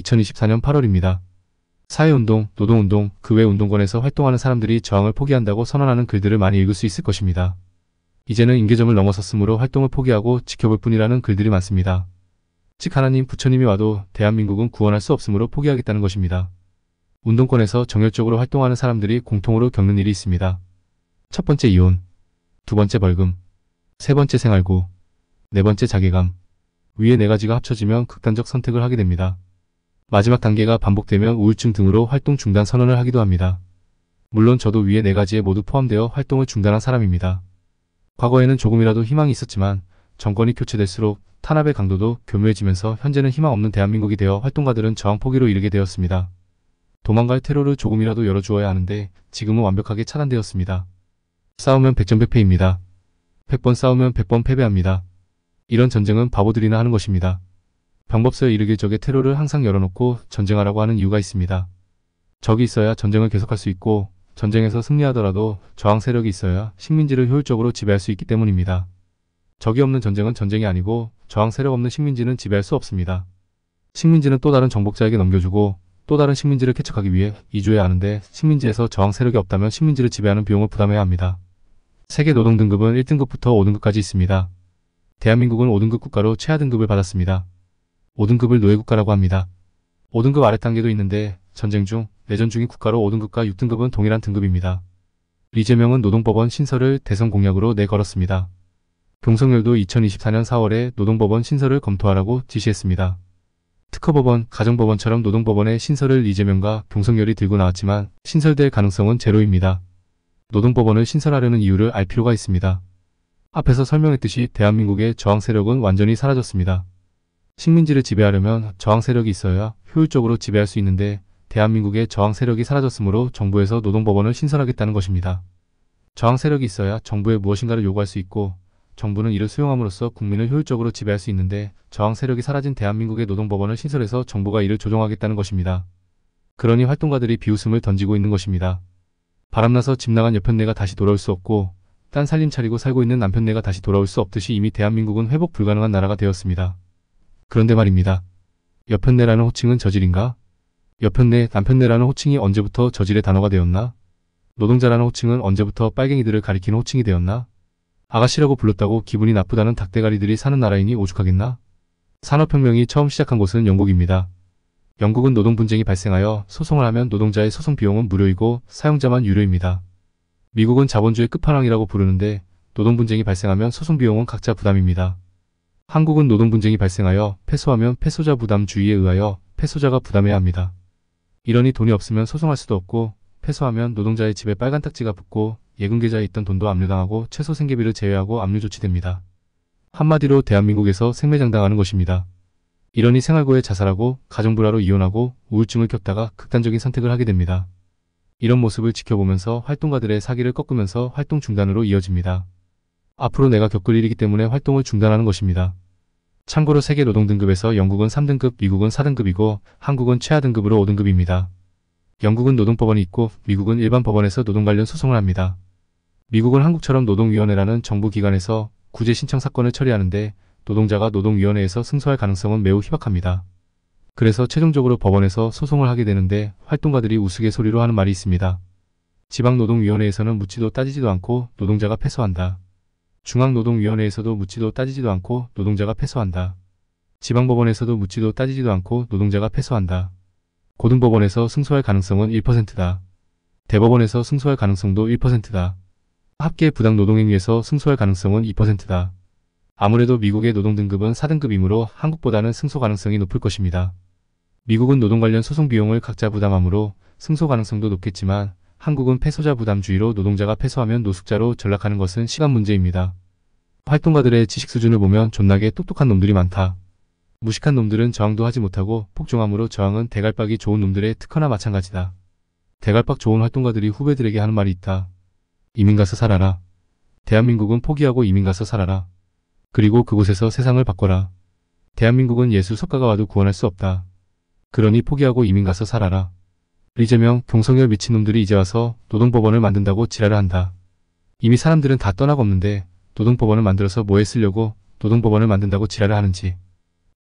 2024년 8월입니다. 사회운동, 노동운동, 그 외 운동권에서 활동하는 사람들이 저항을 포기한다고 선언하는 글들을 많이 읽을 수 있을 것입니다. 이제는 임계점을 넘어섰으므로 활동을 포기하고 지켜볼 뿐이라는 글들이 많습니다. 즉 하나님 부처님이 와도 대한민국은 구원할 수 없으므로 포기하겠다는 것입니다. 운동권에서 정열적으로 활동하는 사람들이 공통으로 겪는 일이 있습니다. 첫 번째 이혼, 두 번째 벌금, 세 번째 생활고, 네 번째 자괴감, 위에 네 가지가 합쳐지면 극단적 선택을 하게 됩니다. 마지막 단계가 반복되면 우울증 등으로 활동 중단 선언을 하기도 합니다. 물론 저도 위의 네가지에 모두 포함되어 활동을 중단한 사람입니다. 과거에는 조금이라도 희망이 있었지만 정권이 교체될수록 탄압의 강도도 교묘해지면서 현재는 희망 없는 대한민국이 되어 활동가들은 저항 포기로 이르게 되었습니다. 도망갈 테러를 조금이라도 열어주어야 하는데 지금은 완벽하게 차단되었습니다. 싸우면 백전백패입니다. 100번 싸우면 100번 패배합니다. 이런 전쟁은 바보들이나 하는 것입니다. 방법서에 이르길 적의 테러를 항상 열어놓고 전쟁하라고 하는 이유가 있습니다. 적이 있어야 전쟁을 계속할 수 있고 전쟁에서 승리하더라도 저항 세력이 있어야 식민지를 효율적으로 지배할 수 있기 때문입니다. 적이 없는 전쟁은 전쟁이 아니고 저항 세력 없는 식민지는 지배할 수 없습니다. 식민지는 또 다른 정복자에게 넘겨주고 또 다른 식민지를 쾌척하기 위해 이주해야 하는데 식민지에서 저항 세력이 없다면 식민지를 지배하는 비용을 부담해야 합니다. 세계 노동 등급은 1등급부터 5등급까지 있습니다. 대한민국은 5등급 국가로 최하 등급을 받았습니다. 5등급을 노예국가라고 합니다. 5등급 아래단계도 있는데 전쟁 중, 내전 중인 국가로 5등급과 6등급은 동일한 등급입니다. 리재명은 노동법원 신설을 대선 공약으로 내걸었습니다. 경성열도 2024년 4월에 노동법원 신설을 검토하라고 지시했습니다. 특허법원, 가정법원처럼 노동법원의 신설을 이재명과 경성열이 들고 나왔지만 신설될 가능성은 제로입니다. 노동법원을 신설하려는 이유를 알 필요가 있습니다. 앞에서 설명했듯이 대한민국의 저항세력은 완전히 사라졌습니다. 식민지를 지배하려면 저항 세력이 있어야 효율적으로 지배할 수 있는데 대한민국의 저항 세력이 사라졌으므로 정부에서 노동법원을 신설하겠다는 것입니다. 저항 세력이 있어야 정부에 무엇인가를 요구할 수 있고 정부는 이를 수용함으로써 국민을 효율적으로 지배할 수 있는데 저항 세력이 사라진 대한민국의 노동법원을 신설해서 정부가 이를 조정하겠다는 것입니다. 그러니 활동가들이 비웃음을 던지고 있는 것입니다. 바람나서 집 나간 옆편네가 다시 돌아올 수 없고 딴 살림 차리고 살고 있는 남편네가 다시 돌아올 수 없듯이 이미 대한민국은 회복 불가능한 나라가 되었습니다. 그런데 말입니다. 여편네라는 호칭은 저질인가? 여편네, 남편네라는 호칭이 언제부터 저질의 단어가 되었나? 노동자라는 호칭은 언제부터 빨갱이들을 가리키는 호칭이 되었나? 아가씨라고 불렀다고 기분이 나쁘다는 닭대가리들이 사는 나라이니 오죽하겠나? 산업혁명이 처음 시작한 곳은 영국입니다. 영국은 노동 분쟁이 발생하여 소송을 하면 노동자의 소송 비용은 무료이고 사용자만 유료입니다. 미국은 자본주의 끝판왕이라고 부르는데 노동 분쟁이 발생하면 소송 비용은 각자 부담입니다. 한국은 노동 분쟁이 발생하여 패소하면 패소자 부담 주의에 의하여 패소자가 부담해야 합니다. 이러니 돈이 없으면 소송할 수도 없고 패소하면 노동자의 집에 빨간 딱지가 붙고 예금계좌에 있던 돈도 압류당하고 최소 생계비를 제외하고 압류 조치됩니다. 한마디로 대한민국에서 생매장당하는 것입니다. 이러니 생활고에 자살하고 가정불화로 이혼하고 우울증을 겪다가 극단적인 선택을 하게 됩니다. 이런 모습을 지켜보면서 활동가들의 사기를 꺾으면서 활동 중단으로 이어집니다. 앞으로 내가 겪을 일이기 때문에 활동을 중단하는 것입니다. 참고로 세계 노동 등급에서 영국은 3등급, 미국은 4등급이고 한국은 최하 등급으로 5등급입니다. 영국은 노동법원이 있고 미국은 일반 법원에서 노동 관련 소송을 합니다. 미국은 한국처럼 노동위원회라는 정부기관에서 구제 신청 사건을 처리하는데 노동자가 노동위원회에서 승소할 가능성은 매우 희박합니다. 그래서 최종적으로 법원에서 소송을 하게 되는데 활동가들이 우스갯소리로 하는 말이 있습니다. 지방노동위원회에서는 묻지도 따지지도 않고 노동자가 패소한다. 중앙노동위원회에서도 묻지도 따지지도 않고 노동자가 패소한다. 지방법원에서도 묻지도 따지지도 않고 노동자가 패소한다. 고등법원에서 승소할 가능성은 1%다. 대법원에서 승소할 가능성도 1%다. 합계 부당 노동행위에서 승소할 가능성은 2%다. 아무래도 미국의 노동 등급은 4등급이므로 한국보다는 승소 가능성이 높을 것입니다. 미국은 노동 관련 소송 비용을 각자 부담하므로 승소 가능성도 높겠지만 한국은 패소자 부담주의로 노동자가 패소하면 노숙자로 전락하는 것은 시간 문제입니다. 활동가들의 지식 수준을 보면 존나게 똑똑한 놈들이 많다. 무식한 놈들은 저항도 하지 못하고 폭중함으로 저항은 대갈박이 좋은 놈들의 특허나 마찬가지다. 대갈박 좋은 활동가들이 후배들에게 하는 말이 있다. 이민가서 살아라. 대한민국은 포기하고 이민가서 살아라. 그리고 그곳에서 세상을 바꿔라. 대한민국은 예술 석가가 와도 구원할 수 없다. 그러니 포기하고 이민가서 살아라. 리재명 경성열 미친놈들이 이제 와서 노동법원을 만든다고 지랄을 한다. 이미 사람들은 다 떠나고 없는데 노동법원을 만들어서 뭐했으려고 노동법원을 만든다고 지랄을 하는지